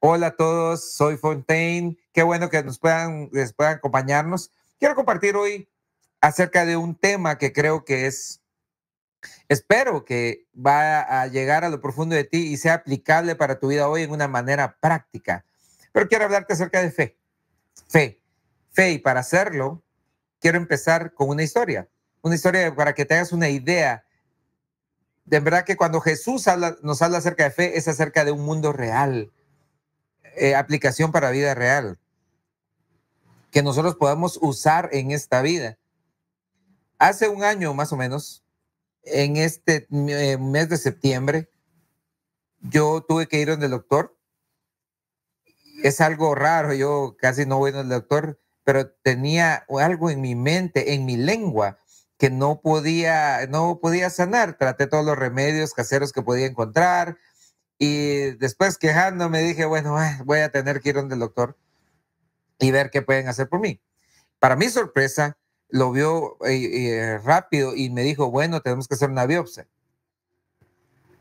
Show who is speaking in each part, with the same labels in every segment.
Speaker 1: Hola a todos, soy Fontaine. Qué bueno que nos puedan, puedan acompañarnos. Quiero compartir hoy acerca de un tema que creo que es, espero que va a llegar a lo profundo de ti y sea aplicable para tu vida hoy en una manera práctica. Pero quiero hablarte acerca de fe. Fe. Fe. Y para hacerlo, quiero empezar con una historia. Una historia para que tengas una idea. De verdad que cuando Jesús nos habla acerca de fe, es acerca de un mundo real eh, aplicación para vida real que nosotros podamos usar en esta vida. Hace un año más o menos, en este eh, mes de septiembre, yo tuve que ir al el doctor. Es algo raro, yo casi no voy al doctor, pero tenía algo en mi mente, en mi lengua, que no podía, no podía sanar. Traté todos los remedios caseros que podía encontrar, y después quejándome dije, bueno, ah, voy a tener que ir donde el doctor y ver qué pueden hacer por mí. Para mi sorpresa, lo vio eh, eh, rápido y me dijo, bueno, tenemos que hacer una biopsia.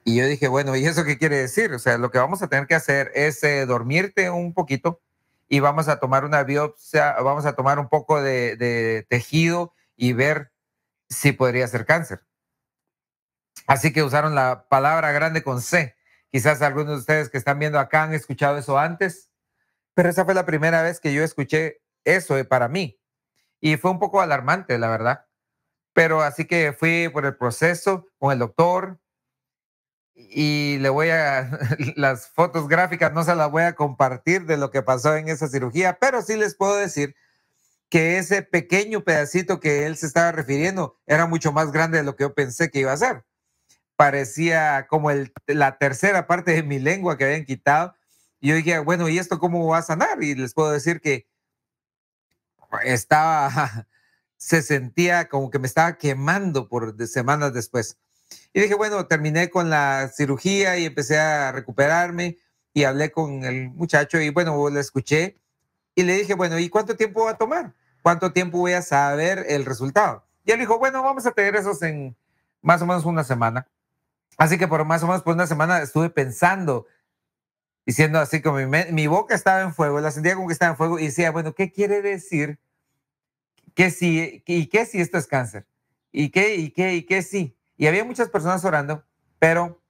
Speaker 1: Y yo dije, bueno, ¿y eso qué quiere decir? O sea, lo que vamos a tener que hacer es eh, dormirte un poquito y vamos a tomar una biopsia, vamos a tomar un poco de, de tejido y ver si podría ser cáncer. Así que usaron la palabra grande con C Quizás algunos de ustedes que están viendo acá han escuchado eso antes, pero esa fue la primera vez que yo escuché eso para mí. Y fue un poco alarmante, la verdad. Pero así que fui por el proceso con el doctor y le voy a, las fotos gráficas no se las voy a compartir de lo que pasó en esa cirugía, pero sí les puedo decir que ese pequeño pedacito que él se estaba refiriendo era mucho más grande de lo que yo pensé que iba a ser parecía como el, la tercera parte de mi lengua que habían quitado. Y yo dije, bueno, ¿y esto cómo va a sanar? Y les puedo decir que estaba, se sentía como que me estaba quemando por semanas después. Y dije, bueno, terminé con la cirugía y empecé a recuperarme y hablé con el muchacho y bueno, lo escuché y le dije, bueno, ¿y cuánto tiempo va a tomar? ¿Cuánto tiempo voy a saber el resultado? Y él dijo, bueno, vamos a tener esos en más o menos una semana. Así que por más o menos por una semana estuve pensando, diciendo así como mi, boca estaba en fuego, la sentía como que estaba en fuego y decía, bueno, ¿qué quiere decir? que sí? ¿Y qué si esto es cáncer? ¿Y qué? ¿Y qué? ¿Y qué sí? Y había muchas personas orando, pero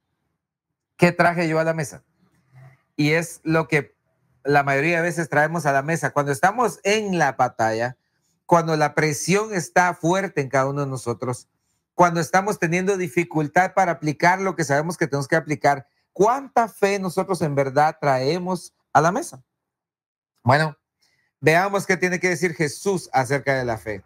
Speaker 1: ¿qué traje yo a la mesa? Y es lo que la mayoría de veces traemos a la mesa. Cuando estamos en la batalla, cuando la presión está fuerte en cada uno de nosotros, cuando estamos teniendo dificultad para aplicar lo que sabemos que tenemos que aplicar? ¿Cuánta fe nosotros en verdad traemos a la mesa? Bueno, veamos qué tiene que decir Jesús acerca de la fe.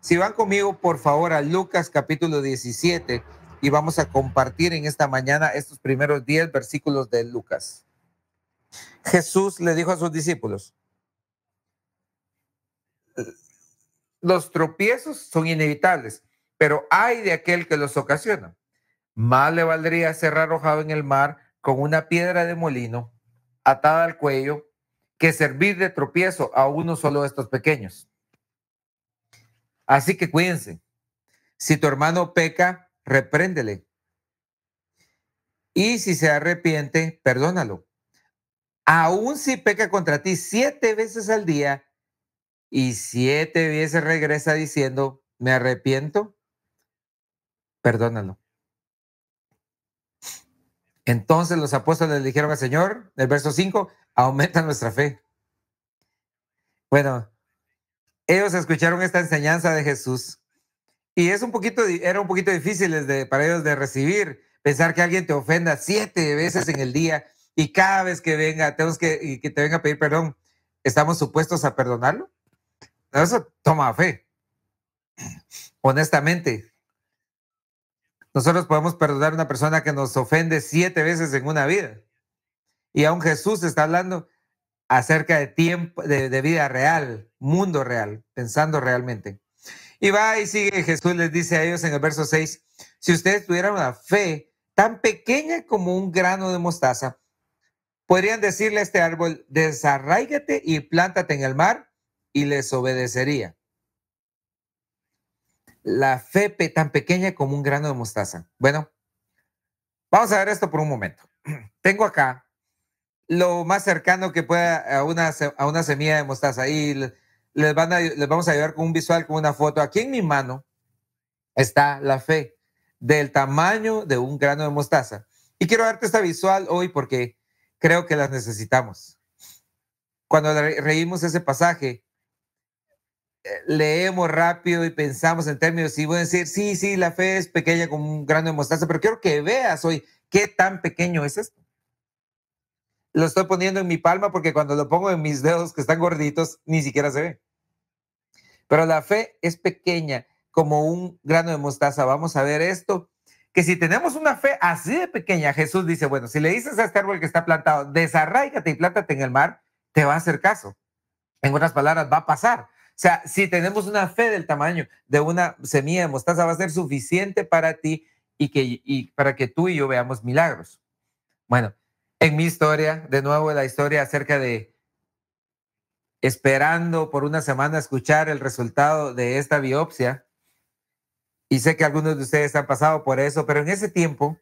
Speaker 1: Si van conmigo, por favor, a Lucas capítulo 17 y vamos a compartir en esta mañana estos primeros 10 versículos de Lucas. Jesús le dijo a sus discípulos, los tropiezos son inevitables, pero hay de aquel que los ocasiona. Más le valdría ser arrojado en el mar con una piedra de molino atada al cuello que servir de tropiezo a uno solo de estos pequeños. Así que cuídense. Si tu hermano peca, repréndele. Y si se arrepiente, perdónalo. Aún si peca contra ti siete veces al día y siete veces regresa diciendo, me arrepiento, perdónalo. Entonces los apóstoles le dijeron al Señor, el verso 5, aumenta nuestra fe. Bueno, ellos escucharon esta enseñanza de Jesús y es un poquito, era un poquito difícil de, para ellos de recibir, pensar que alguien te ofenda siete veces en el día y cada vez que venga, tenemos que, y que te venga a pedir perdón, ¿estamos supuestos a perdonarlo? Eso toma fe, honestamente. Nosotros podemos perdonar a una persona que nos ofende siete veces en una vida. Y aún Jesús está hablando acerca de tiempo, de, vida real, mundo real, pensando realmente. Y va y sigue, Jesús les dice a ellos en el verso 6, si ustedes tuvieran una fe tan pequeña como un grano de mostaza, podrían decirle a este árbol, desarráigate y plántate en el mar, y les obedecería la fe tan pequeña como un grano de mostaza. Bueno, vamos a ver esto por un momento. Tengo acá lo más cercano que pueda a una, a una semilla de mostaza y les, les vamos a ayudar con un visual, con una foto. Aquí en mi mano está la fe del tamaño de un grano de mostaza. Y quiero darte esta visual hoy porque creo que las necesitamos. Cuando reímos ese pasaje, leemos rápido y pensamos en términos y voy a decir, sí, sí, la fe es pequeña como un grano de mostaza, pero quiero que veas hoy qué tan pequeño es esto. Lo estoy poniendo en mi palma porque cuando lo pongo en mis dedos que están gorditos, ni siquiera se ve. Pero la fe es pequeña como un grano de mostaza. Vamos a ver esto, que si tenemos una fe así de pequeña, Jesús dice, bueno, si le dices a este árbol que está plantado, desarráigate y plántate en el mar, te va a hacer caso. En otras palabras, va a pasar o sea, si tenemos una fe del tamaño de una semilla de mostaza, va a ser suficiente para ti y, que, para que tú y yo veamos milagros. Bueno, en mi historia, de nuevo la historia acerca de esperando por una semana escuchar el resultado de esta biopsia. Y sé que algunos de ustedes han pasado por eso, pero en ese tiempo,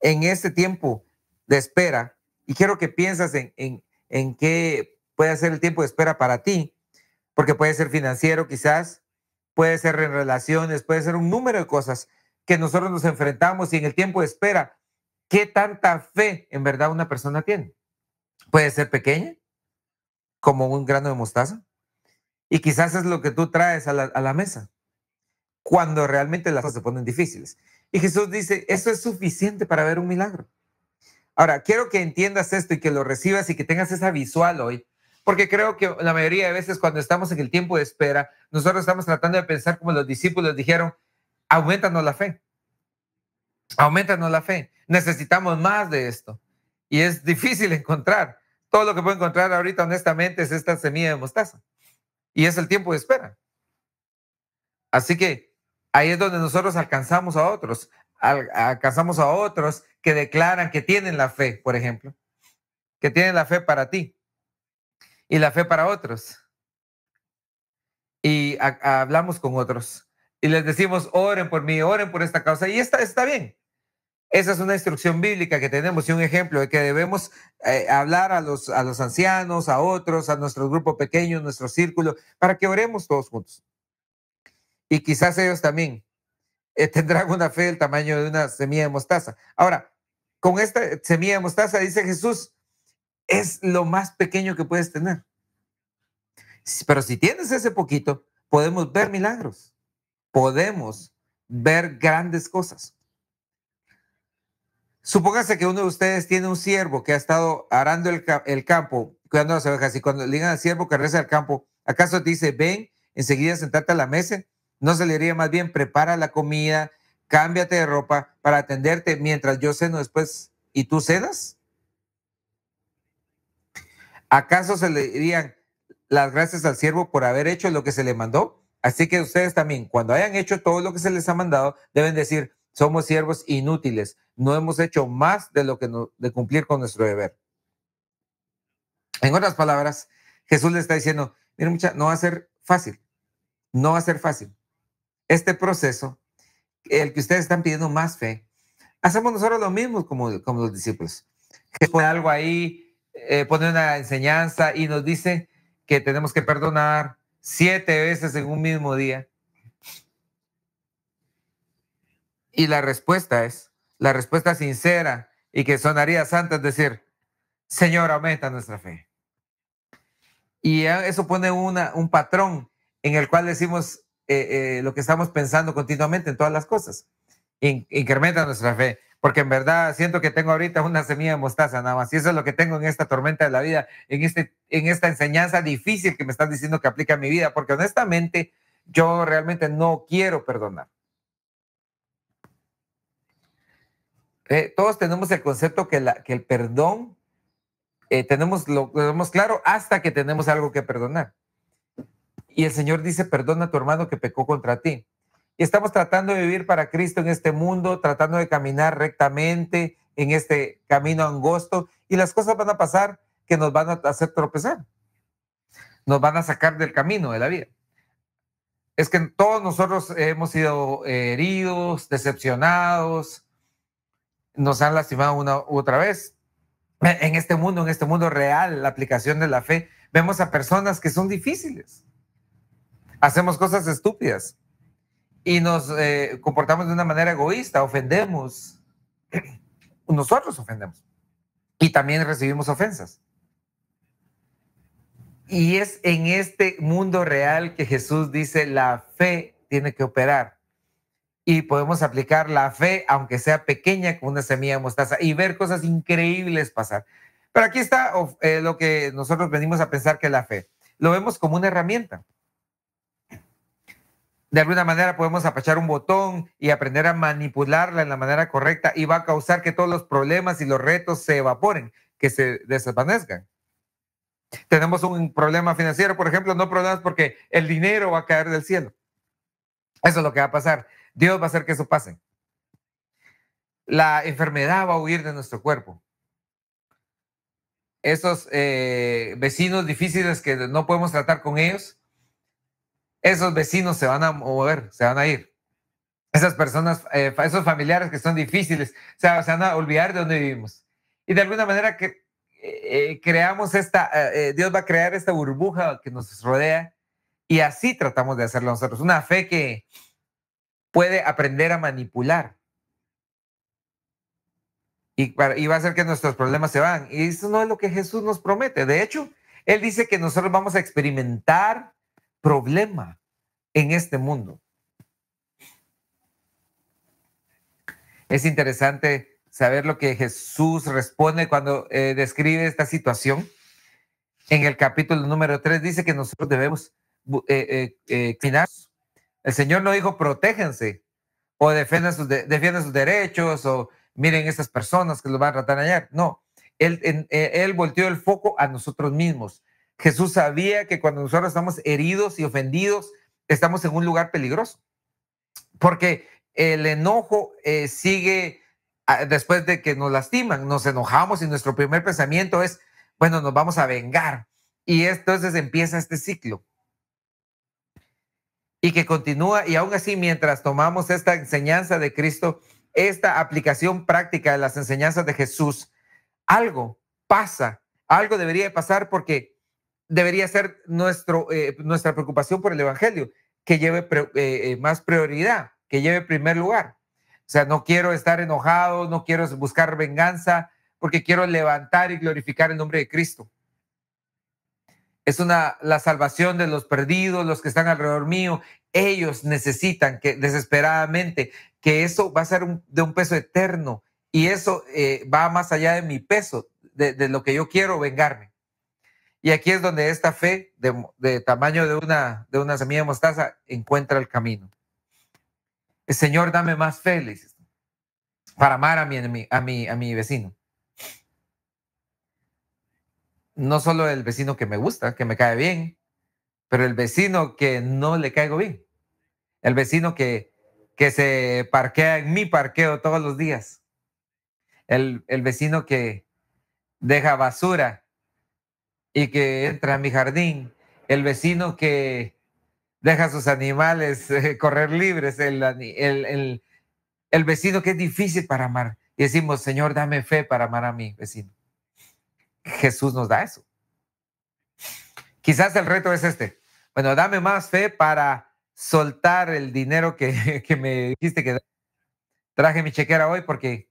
Speaker 1: en ese tiempo de espera, y quiero que piensas en, en, en qué puede ser el tiempo de espera para ti, porque puede ser financiero quizás, puede ser en relaciones, puede ser un número de cosas que nosotros nos enfrentamos y en el tiempo de espera, ¿qué tanta fe en verdad una persona tiene? Puede ser pequeña, como un grano de mostaza, y quizás es lo que tú traes a la, a la mesa, cuando realmente las cosas se ponen difíciles. Y Jesús dice, eso es suficiente para ver un milagro. Ahora, quiero que entiendas esto y que lo recibas y que tengas esa visual hoy porque creo que la mayoría de veces cuando estamos en el tiempo de espera, nosotros estamos tratando de pensar como los discípulos dijeron, aumentanos la fe, aumentanos la fe, necesitamos más de esto. Y es difícil encontrar. Todo lo que puedo encontrar ahorita, honestamente, es esta semilla de mostaza. Y es el tiempo de espera. Así que ahí es donde nosotros alcanzamos a otros, alcanzamos a otros que declaran que tienen la fe, por ejemplo, que tienen la fe para ti y la fe para otros. Y hablamos con otros y les decimos, oren por mí, oren por esta causa. Y está, está bien. Esa es una instrucción bíblica que tenemos y un ejemplo de que debemos eh, hablar a los, a los ancianos, a otros, a nuestro grupo pequeño, nuestro círculo, para que oremos todos juntos. Y quizás ellos también eh, tendrán una fe del tamaño de una semilla de mostaza. Ahora, con esta eh, semilla de mostaza, dice Jesús, es lo más pequeño que puedes tener. Pero si tienes ese poquito, podemos ver milagros, podemos ver grandes cosas. Supóngase que uno de ustedes tiene un siervo que ha estado arando el, campo, cuidando las ovejas, y cuando le digan al siervo que reza el campo, ¿acaso te dice, ven, enseguida sentarte a la mesa? ¿No se le diría más bien, prepara la comida, cámbiate de ropa para atenderte mientras yo ceno después y tú cenas? ¿Acaso se le dirían las gracias al siervo por haber hecho lo que se le mandó? Así que ustedes también, cuando hayan hecho todo lo que se les ha mandado, deben decir, somos siervos inútiles, no hemos hecho más de lo que de cumplir con nuestro deber. En otras palabras, Jesús le está diciendo, mire mucha, no va a ser fácil, no va a ser fácil. Este proceso, el que ustedes están pidiendo más fe, hacemos nosotros lo mismo como, como los discípulos. Que fue algo ahí, eh, pone una enseñanza y nos dice que tenemos que perdonar siete veces en un mismo día. Y la respuesta es, la respuesta sincera y que sonaría santa es decir, Señor, aumenta nuestra fe. Y eso pone una, un patrón en el cual decimos eh, eh, lo que estamos pensando continuamente en todas las cosas. incrementa nuestra fe porque en verdad siento que tengo ahorita una semilla de mostaza nada más. Y eso es lo que tengo en esta tormenta de la vida, en, este, en esta enseñanza difícil que me están diciendo que aplica a mi vida, porque honestamente yo realmente no quiero perdonar. Eh, todos tenemos el concepto que, el perdón, eh, tenemos, lo tenemos claro hasta que tenemos algo que perdonar. Y el Señor dice, perdona a tu hermano que pecó contra ti. Y estamos tratando de vivir para Cristo en este mundo, tratando de caminar rectamente en este camino angosto y las cosas van a pasar que nos van a hacer tropezar, nos van a sacar del camino de la vida. Es que todos nosotros hemos sido eh, heridos, decepcionados, nos han lastimado una u otra vez. En este mundo, en este mundo real, la aplicación de la fe, vemos a personas que son difíciles, hacemos cosas estúpidas, y nos eh, comportamos de una manera egoísta, ofendemos. Nosotros ofendemos y también recibimos ofensas. Y es en este mundo real que Jesús dice la fe tiene que operar. Y podemos aplicar la fe, aunque sea pequeña, como una semilla de mostaza y ver cosas increíbles pasar. Pero aquí está eh, lo que nosotros venimos a pensar que es la fe. Lo vemos como una herramienta de alguna manera podemos apachar un botón y aprender a manipularla en la manera correcta y va a causar que todos los problemas y los retos se evaporen, que se desvanezcan. Tenemos un problema financiero, por ejemplo, no problemas porque el dinero va a caer del cielo. Eso es lo que va a pasar. Dios va a hacer que eso pase. La enfermedad va a huir de nuestro cuerpo. Esos eh, vecinos difíciles que no podemos tratar con ellos, esos vecinos se van a mover, se van a ir. Esas personas, eh, esos familiares que son difíciles, se van a olvidar de dónde vivimos. Y de alguna manera que eh, eh, creamos esta, Dios va a crear esta burbuja que nos rodea y así tratamos de hacerlo nosotros. Una fe que puede aprender a manipular. Y, y va a hacer que nuestros problemas se van. Y eso no es lo que Jesús nos promete. De hecho, Él dice que nosotros vamos a experimentar problema en este mundo. Es interesante saber lo que Jesús responde cuando eh, describe esta situación. En el capítulo número 3 dice que nosotros debemos eh, eh, eh El Señor no dijo protéjense o defiendan sus, derechos o miren estas personas que lo van a tratar allá. No, él, él, él volteó el foco a nosotros mismos. Jesús sabía que cuando nosotros estamos heridos y ofendidos, estamos en un lugar peligroso, porque el enojo eh, sigue ah, después de que nos lastiman, nos enojamos y nuestro primer pensamiento es, bueno, nos vamos a vengar. Y entonces empieza este ciclo. Y que continúa, y aún así, mientras tomamos esta enseñanza de Cristo, esta aplicación práctica de las enseñanzas de Jesús, algo pasa, algo debería pasar porque debería ser nuestro, eh, nuestra preocupación por el Evangelio, que lleve eh, eh, más prioridad, que lleve primer lugar. O sea, no quiero estar enojado, no quiero buscar venganza, porque quiero levantar y glorificar el nombre de Cristo. Es una, la salvación de los perdidos, los que están alrededor mío. Ellos necesitan que desesperadamente que eso va a ser de un peso eterno y eso va más allá de mi peso, de lo que yo quiero vengarme. Y aquí es donde esta fe de, tamaño de una, de semilla de mostaza encuentra el camino. El Señor, dame más fe, le dices, para amar a mi, a a mi vecino. No solo el vecino que me gusta, que me cae bien, pero el vecino que no le caigo bien. El vecino que, que se parquea en mi parqueo todos los días. El, el vecino que deja basura y que entra a mi jardín, el vecino que deja a sus animales eh, correr libres, el, el, vecino que es difícil para amar. Y decimos, Señor, dame fe para amar a mi vecino. Jesús nos da eso. Quizás el reto es este. Bueno, dame más fe para soltar el dinero que, que me dijiste que traje mi chequera hoy porque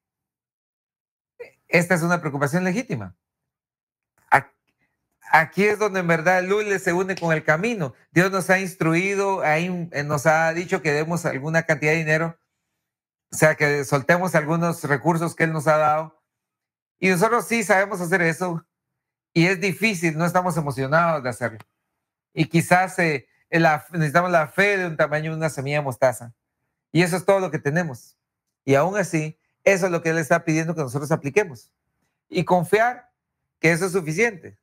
Speaker 1: esta es una preocupación legítima. Aquí es donde en verdad el le se une con el camino. Dios nos ha instruido, eh, nos ha dicho que demos alguna cantidad de dinero, o sea, que soltemos algunos recursos que Él nos ha dado. Y nosotros sí sabemos hacer eso, y es difícil, no estamos emocionados de hacerlo. Y quizás eh, eh, necesitamos la fe de un tamaño de una semilla de mostaza. Y eso es todo lo que tenemos. Y aún así, eso es lo que Él está pidiendo que nosotros apliquemos. Y confiar que eso es suficiente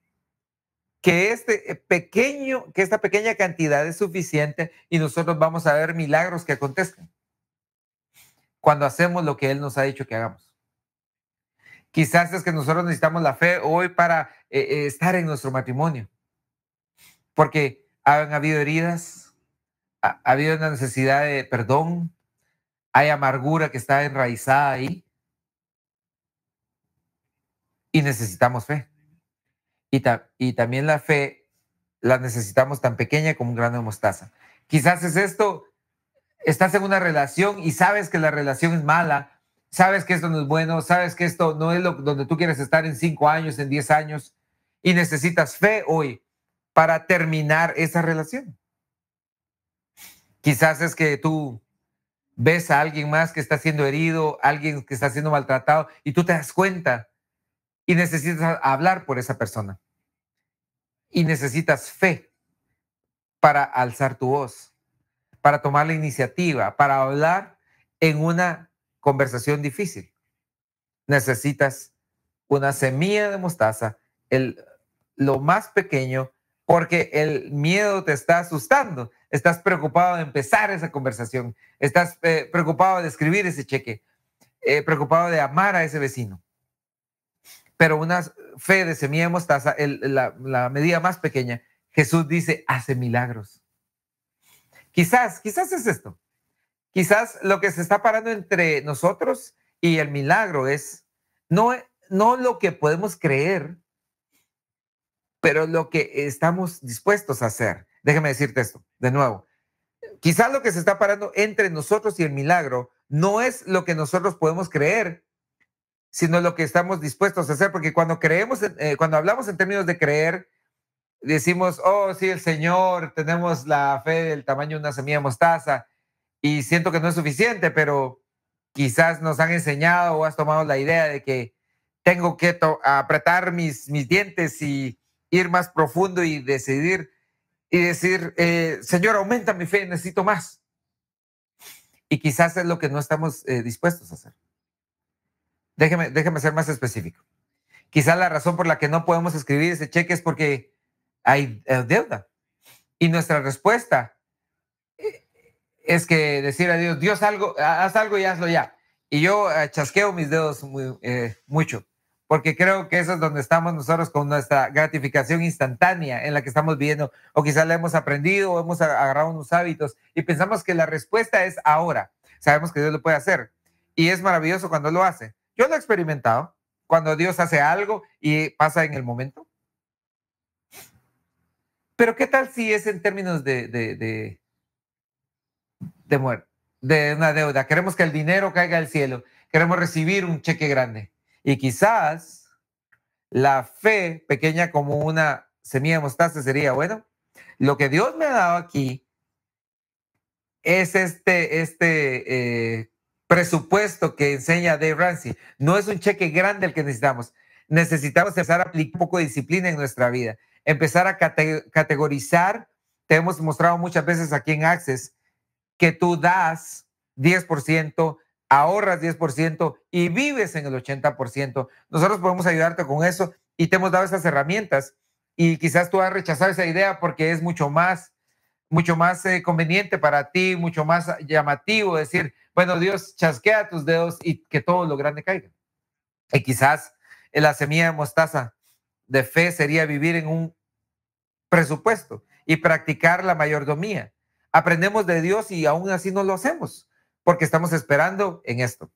Speaker 1: que, este eh, pequeño, que esta pequeña cantidad es suficiente y nosotros vamos a ver milagros que acontezcan cuando hacemos lo que Él nos ha dicho que hagamos. Quizás es que nosotros necesitamos la fe hoy para eh, eh, estar en nuestro matrimonio, porque han habido heridas, ha habido una necesidad de perdón, hay amargura que está enraizada ahí y necesitamos fe y, también la fe la necesitamos tan pequeña como un grano de mostaza. Quizás es esto, estás en una relación y sabes que la relación es mala, sabes que esto no es bueno, sabes que esto no es lo, donde tú quieres estar en cinco años, en diez años, y necesitas fe hoy para terminar esa relación. Quizás es que tú ves a alguien más que está siendo herido, alguien que está siendo maltratado, y tú te das cuenta y necesitas hablar por esa persona. Y necesitas fe para alzar tu voz, para tomar la iniciativa, para hablar en una conversación difícil. Necesitas una semilla de mostaza, el, lo más pequeño, porque el miedo te está asustando. Estás preocupado de empezar esa conversación, estás eh, preocupado de escribir ese cheque, eh, preocupado de amar a ese vecino pero una fe de semilla de mostaza, la, medida más pequeña, Jesús dice, hace milagros. Quizás, quizás es esto. Quizás lo que se está parando entre nosotros y el milagro es no, no lo que podemos creer, pero lo que estamos dispuestos a hacer. Déjame decirte esto de nuevo. Quizás lo que se está parando entre nosotros y el milagro no es lo que nosotros podemos creer, sino lo que estamos dispuestos a hacer, porque cuando creemos, eh, cuando hablamos en términos de creer, decimos, oh, sí, el Señor, tenemos la fe del tamaño de una semilla de mostaza, y siento que no es suficiente, pero quizás nos han enseñado o has tomado la idea de que tengo que apretar mis, mis dientes y ir más profundo y decidir, y decir, eh, Señor, aumenta mi fe, necesito más. Y quizás es lo que no estamos eh, dispuestos a hacer. Déjeme, ser más específico. Quizá la razón por la que no podemos escribir ese cheque es porque hay eh, deuda. Y nuestra respuesta eh, es que decir a Dios, Dios algo, haz algo y hazlo ya. Y yo eh, chasqueo mis dedos mucho, porque creo que eso es donde estamos nosotros con nuestra gratificación instantánea en la que estamos viviendo, o quizás la hemos aprendido o hemos agarrado unos hábitos y pensamos que la respuesta es ahora. Sabemos que Dios lo puede hacer y es maravilloso cuando lo hace, yo lo he experimentado cuando Dios hace algo y pasa en el momento. Pero ¿qué tal si es en términos de, de, muerte, de una deuda? Queremos que el dinero caiga al cielo, queremos recibir un cheque grande. Y quizás la fe pequeña como una semilla de mostaza sería, bueno, lo que Dios me ha dado aquí es este, este eh, presupuesto que enseña Dave Ramsey. No es un cheque grande el que necesitamos. Necesitamos empezar a aplicar poco disciplina en nuestra vida, empezar a categorizar. Te hemos mostrado muchas veces aquí en Access que tú das 10%, ahorras 10% y vives en el 80%. Nosotros podemos ayudarte con eso y te hemos dado esas herramientas y quizás tú has rechazado esa idea porque es mucho más, mucho más eh, conveniente para ti, mucho más llamativo decir, bueno, Dios, chasquea tus dedos y que todo lo grande caiga. Y quizás eh, la semilla de mostaza de fe sería vivir en un presupuesto y practicar la mayordomía. Aprendemos de Dios y aún así no lo hacemos, porque estamos esperando en esto.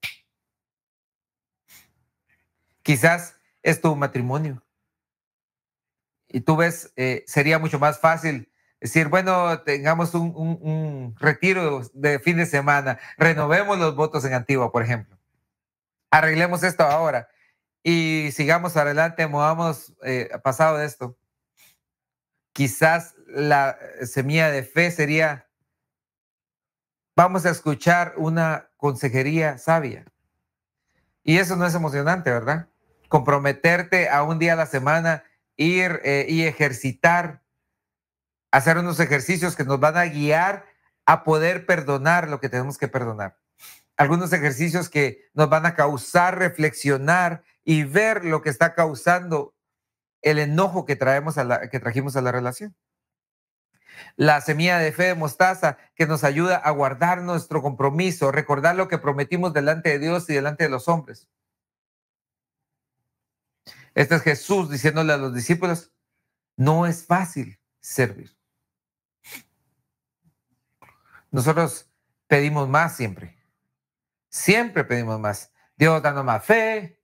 Speaker 1: Quizás es tu matrimonio. Y tú ves, eh, sería mucho más fácil es decir, bueno, tengamos un, retiro de fin de semana, renovemos los votos en Antigua, por ejemplo. Arreglemos esto ahora y sigamos adelante, movamos eh, pasado de esto. Quizás la semilla de fe sería, vamos a escuchar una consejería sabia. Y eso no es emocionante, ¿verdad? Comprometerte a un día a la semana, ir eh, y ejercitar hacer unos ejercicios que nos van a guiar a poder perdonar lo que tenemos que perdonar. Algunos ejercicios que nos van a causar reflexionar y ver lo que está causando el enojo que, traemos a la, que trajimos a la relación. La semilla de fe de mostaza que nos ayuda a guardar nuestro compromiso, recordar lo que prometimos delante de Dios y delante de los hombres. Este es Jesús diciéndole a los discípulos, no es fácil servir. Nosotros pedimos más siempre. Siempre pedimos más. Dios, danos más fe.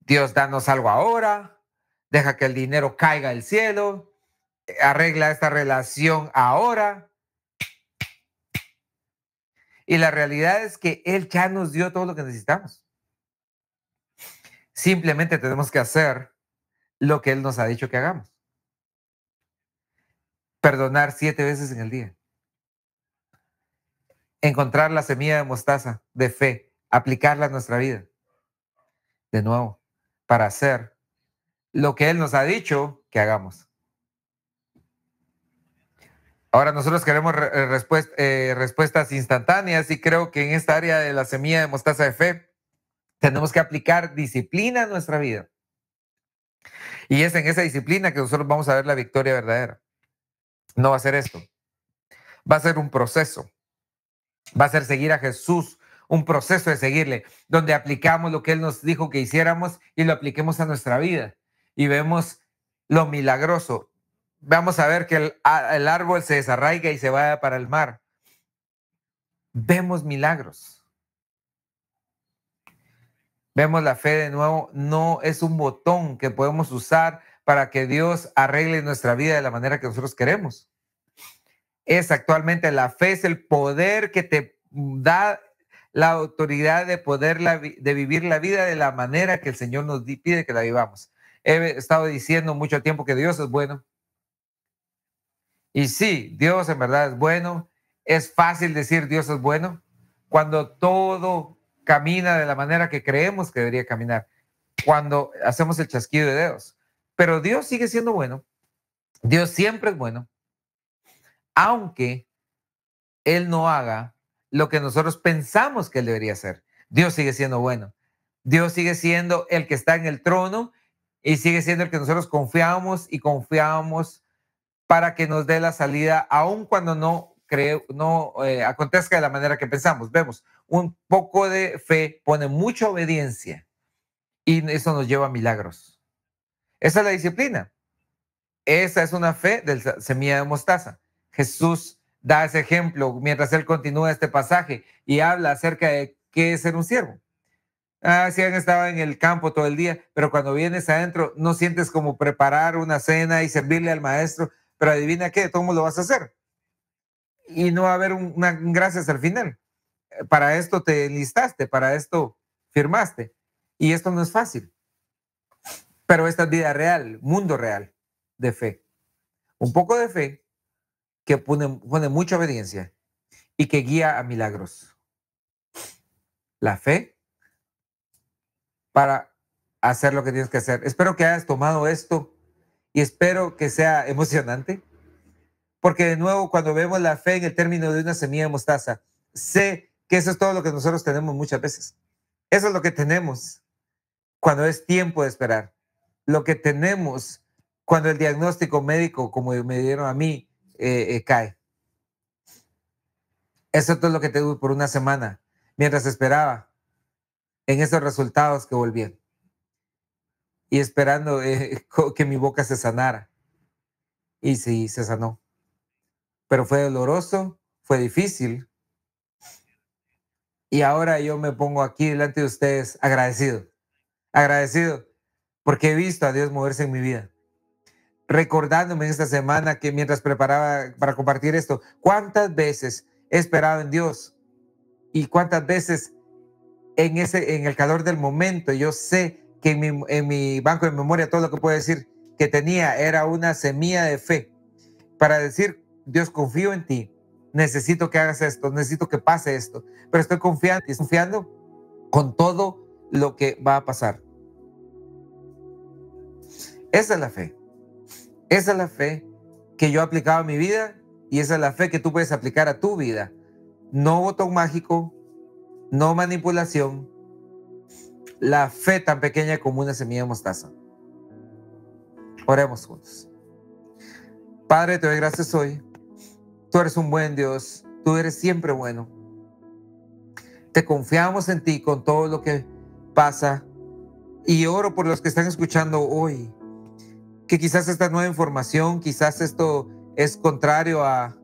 Speaker 1: Dios, danos algo ahora. Deja que el dinero caiga del cielo. Arregla esta relación ahora. Y la realidad es que Él ya nos dio todo lo que necesitamos. Simplemente tenemos que hacer lo que Él nos ha dicho que hagamos. Perdonar siete veces en el día encontrar la semilla de mostaza de fe, aplicarla a nuestra vida. De nuevo, para hacer lo que Él nos ha dicho que hagamos. Ahora nosotros queremos eh, eh, respuestas instantáneas y creo que en esta área de la semilla de mostaza de fe tenemos que aplicar disciplina a nuestra vida. Y es en esa disciplina que nosotros vamos a ver la victoria verdadera. No va a ser esto. Va a ser un proceso va a ser seguir a Jesús, un proceso de seguirle, donde aplicamos lo que Él nos dijo que hiciéramos y lo apliquemos a nuestra vida y vemos lo milagroso. Vamos a ver que el, árbol se desarraiga y se vaya para el mar. Vemos milagros. Vemos la fe de nuevo, no es un botón que podemos usar para que Dios arregle nuestra vida de la manera que nosotros queremos es actualmente la fe, es el poder que te da la autoridad de poder de vivir la vida de la manera que el Señor nos pide que la vivamos. He estado diciendo mucho tiempo que Dios es bueno. Y sí, Dios en verdad es bueno. Es fácil decir Dios es bueno cuando todo camina de la manera que creemos que debería caminar, cuando hacemos el chasquido de dedos. Pero Dios sigue siendo bueno. Dios siempre es bueno aunque Él no haga lo que nosotros pensamos que Él debería hacer. Dios sigue siendo bueno. Dios sigue siendo el que está en el trono y sigue siendo el que nosotros confiamos y confiamos para que nos dé la salida, aun cuando no, no eh, acontezca de la manera que pensamos. Vemos, un poco de fe pone mucha obediencia y eso nos lleva a milagros. Esa es la disciplina. Esa es una fe del semilla de mostaza. Jesús da ese ejemplo mientras él continúa este pasaje y habla acerca de qué es ser un siervo. Ah, si han estado en el campo todo el día, pero cuando vienes adentro no sientes como preparar una cena y servirle al maestro, pero adivina qué, ¿cómo lo vas a hacer. Y no va a haber una, gracias al final. Eh, para esto te enlistaste, para esto firmaste. Y esto no es fácil. Pero esta es vida real, mundo real de fe. Un poco de fe que pone, pone mucha obediencia y que guía a milagros. La fe para hacer lo que tienes que hacer. Espero que hayas tomado esto y espero que sea emocionante, porque de nuevo cuando vemos la fe en el término de una semilla de mostaza, sé que eso es todo lo que nosotros tenemos muchas veces. Eso es lo que tenemos cuando es tiempo de esperar. Lo que tenemos cuando el diagnóstico médico, como me dieron a mí, eh, eh, cae. Eso es todo lo que tuve por una semana, mientras esperaba en esos resultados que volvían y esperando eh, que mi boca se sanara. Y sí, se sanó. Pero fue doloroso, fue difícil. Y ahora yo me pongo aquí delante de ustedes agradecido, agradecido, porque he visto a Dios moverse en mi vida recordándome esta semana que mientras preparaba para compartir esto, cuántas veces he esperado en Dios y cuántas veces en, ese, en el calor del momento yo sé que en mi, banco de memoria todo lo que puedo decir que tenía era una semilla de fe para decir, Dios confío en ti, necesito que hagas esto, necesito que pase esto, pero estoy confiando, estoy confiando con todo lo que va a pasar. Esa es la fe. Esa es la fe que yo he aplicado a mi vida y esa es la fe que tú puedes aplicar a tu vida. No botón mágico, no manipulación, la fe tan pequeña como una semilla de mostaza. Oremos juntos. Padre, te doy gracias hoy. Tú eres un buen Dios, tú eres siempre bueno. Te confiamos en ti con todo lo que pasa y oro por los que están escuchando hoy que quizás esta nueva información, quizás esto es contrario a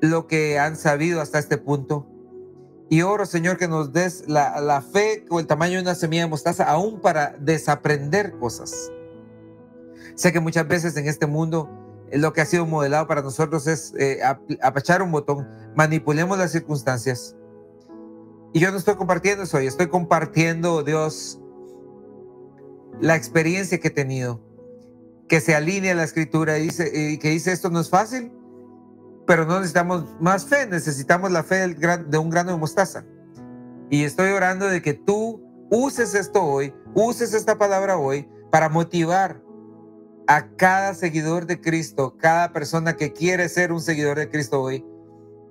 Speaker 1: lo que han sabido hasta este punto. Y oro, Señor, que nos des la, fe o el tamaño de una semilla de mostaza aún para desaprender cosas. Sé que muchas veces en este mundo eh, lo que ha sido modelado para nosotros es eh, apachar un botón, manipulemos las circunstancias. Y yo no estoy compartiendo eso hoy, estoy compartiendo, Dios, la experiencia que he tenido que se alinea la escritura y, dice, y que dice esto no es fácil, pero no necesitamos más fe, necesitamos la fe de un grano de mostaza. Y estoy orando de que tú uses esto hoy, uses esta palabra hoy para motivar a cada seguidor de Cristo, cada persona que quiere ser un seguidor de Cristo hoy.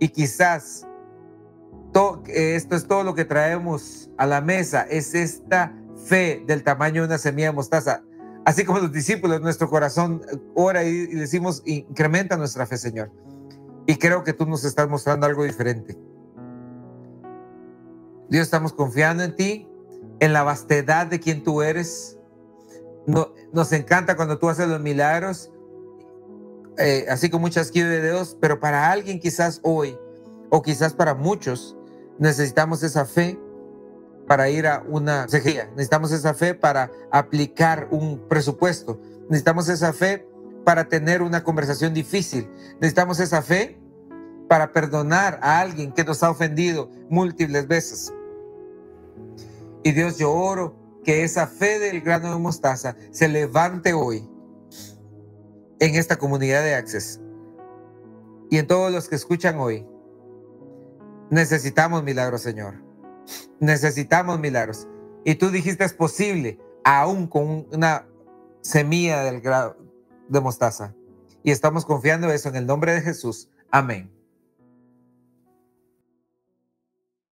Speaker 1: Y quizás eh, esto es todo lo que traemos a la mesa, es esta fe del tamaño de una semilla de mostaza. Así como los discípulos, nuestro corazón eh, ora y, decimos, incrementa nuestra fe, Señor. Y creo que tú nos estás mostrando algo diferente. Dios, estamos confiando en ti, en la vastedad de quien tú eres. No, nos encanta cuando tú haces los milagros, eh, así como muchas quiere de Dios, pero para alguien quizás hoy, o quizás para muchos, necesitamos esa fe para ir a una sequía, necesitamos esa fe para aplicar un presupuesto, necesitamos esa fe para tener una conversación difícil, necesitamos esa fe para perdonar a alguien que nos ha ofendido múltiples veces. Y Dios, yo oro que esa fe del grano de mostaza se levante hoy en esta comunidad de Access y en todos los que escuchan hoy. Necesitamos milagros, Señor. Necesitamos milagros. Y tú dijiste es posible, aún con una semilla del grado de mostaza. Y estamos confiando eso en el nombre de Jesús. Amén.